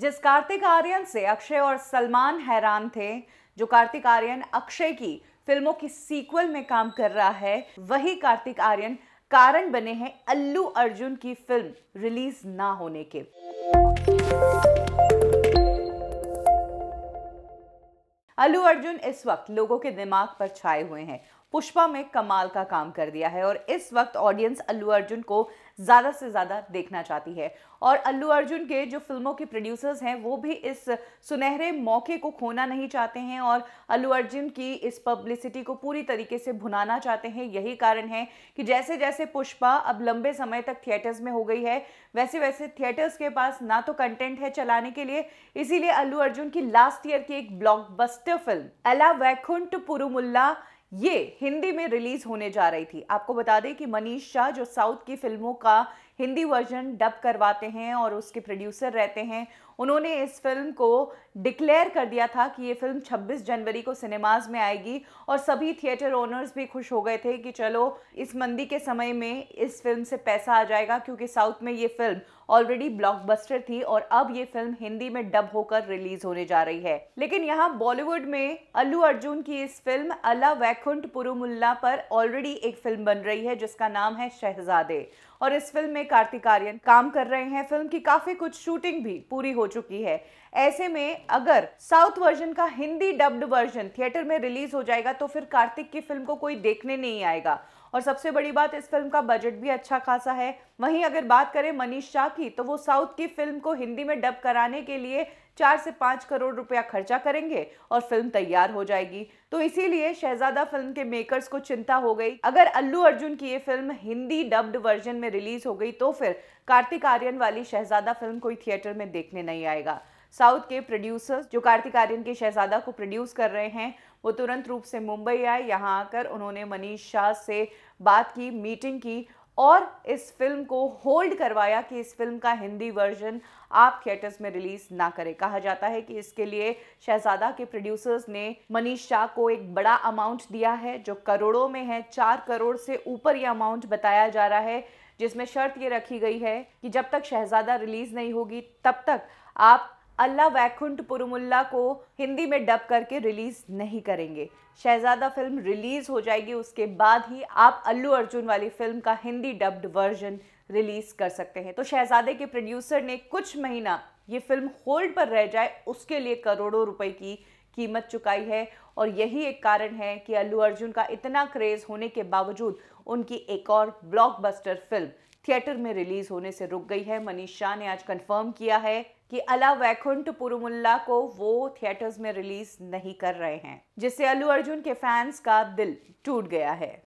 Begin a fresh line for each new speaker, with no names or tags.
जिस कार्तिक आर्यन से अक्षय और सलमान हैरान थे जो कार्तिक आर्यन अक्षय की फिल्मों की सीक्वल में काम कर रहा है वही कार्तिक आर्यन कारण बने हैं अल्लू अर्जुन की फिल्म रिलीज ना होने के अल्लू अर्जुन इस वक्त लोगों के दिमाग पर छाए हुए हैं पुष्पा में कमाल का काम कर दिया है और इस वक्त ऑडियंस अल्लू अर्जुन को ज़्यादा से ज़्यादा देखना चाहती है और अल्लू अर्जुन के जो फिल्मों के प्रोड्यूसर्स हैं वो भी इस सुनहरे मौके को खोना नहीं चाहते हैं और अल्लू अर्जुन की इस पब्लिसिटी को पूरी तरीके से भुनाना चाहते हैं यही कारण है कि जैसे जैसे पुष्पा अब लंबे समय तक थिएटर्स में हो गई है वैसे वैसे थिएटर्स के पास ना तो कंटेंट है चलाने के लिए इसीलिए अल्लू अर्जुन की लास्ट ईयर की एक ब्लॉकबस्टर फिल्म अला वैकुंठ पुरुमुल्ला ये हिंदी में रिलीज होने जा रही थी आपको बता दें कि मनीष शाह जो साउथ की फिल्मों का हिंदी वर्जन डब करवाते हैं और उसके प्रोड्यूसर रहते हैं उन्होंने इस फिल्म को डिक्लेयर कर दिया था कि ये फिल्म 26 जनवरी को सिनेमाज में आएगी और सभी थिएटर ओनर्स भी खुश हो गए थे कि चलो इस मंदी के समय में इस फिल्म से पैसा आ जाएगा क्योंकि साउथ में ये फिल्म ऑलरेडी ब्लॉकबस्टर थी और अब ये फिल्म हिंदी में डब होकर रिलीज होने जा रही है लेकिन यहाँ बॉलीवुड में अल्लू अर्जुन की इस फिल्म अला वैकुंठ पुरुमुल्ला पर ऑलरेडी एक फिल्म बन रही है जिसका नाम है शहजादे और इस फिल्म में कार्तिक आर्यन काम कर रहे हैं फिल्म की काफी कुछ शूटिंग भी पूरी हो चुकी है ऐसे में अगर साउथ वर्जन का हिंदी डब्ड वर्जन थिएटर में रिलीज हो जाएगा तो फिर कार्तिक की फिल्म को कोई देखने नहीं आएगा और सबसे बड़ी बात इस फिल्म का बजट भी अच्छा खासा है वहीं अगर बात करें मनीष शाह की तो वो साउथ की फिल्म को हिंदी में डब कराने के लिए चार से पाँच करोड़ रुपया खर्चा करेंगे और फिल्म तैयार हो जाएगी तो इसीलिए शहजादा फिल्म के मेकर्स को चिंता हो गई अगर अल्लू अर्जुन की ये फिल्म हिंदी डब्ड वर्जन में रिलीज हो गई तो फिर कार्तिक आर्यन वाली शहजादा फिल्म कोई थिएटर में देखने नहीं आएगा साउथ के प्रोड्यूसर्स जो कार्तिक आर्यन के शहजादा को प्रोड्यूस कर रहे हैं वो तुरंत रूप से मुंबई आए यहाँ आकर उन्होंने मनीष शाह से बात की मीटिंग की और इस फिल्म को होल्ड करवाया कि इस फिल्म का हिंदी वर्जन आप थिएटर्स में रिलीज ना करें कहा जाता है कि इसके लिए शहजादा के प्रोड्यूसर्स ने मनीष शाह को एक बड़ा अमाउंट दिया है जो करोड़ों में है चार करोड़ से ऊपर यह अमाउंट बताया जा रहा है जिसमें शर्त ये रखी गई है कि जब तक शहजादा रिलीज नहीं होगी तब तक आप अल्लाह वैकुंठ पुरुमुल्ला को हिंदी में डब करके रिलीज़ नहीं करेंगे शहजादा फिल्म रिलीज़ हो जाएगी उसके बाद ही आप अल्लू अर्जुन वाली फिल्म का हिंदी डब्ड वर्जन रिलीज़ कर सकते हैं तो शहजादे के प्रोड्यूसर ने कुछ महीना ये फिल्म होल्ड पर रह जाए उसके लिए करोड़ों रुपए की कीमत चुकाई है और यही एक कारण है कि अल्लू अर्जुन का इतना क्रेज़ होने के बावजूद उनकी एक और ब्लॉकबस्टर फिल्म थिएटर में रिलीज़ होने से रुक गई है मनीष शाह ने आज कंफर्म किया है कि अला वैकुंठ पुरुमुल्ला को वो थिएटर्स में रिलीज नहीं कर रहे हैं जिससे अल्लू अर्जुन के फैंस का दिल टूट गया है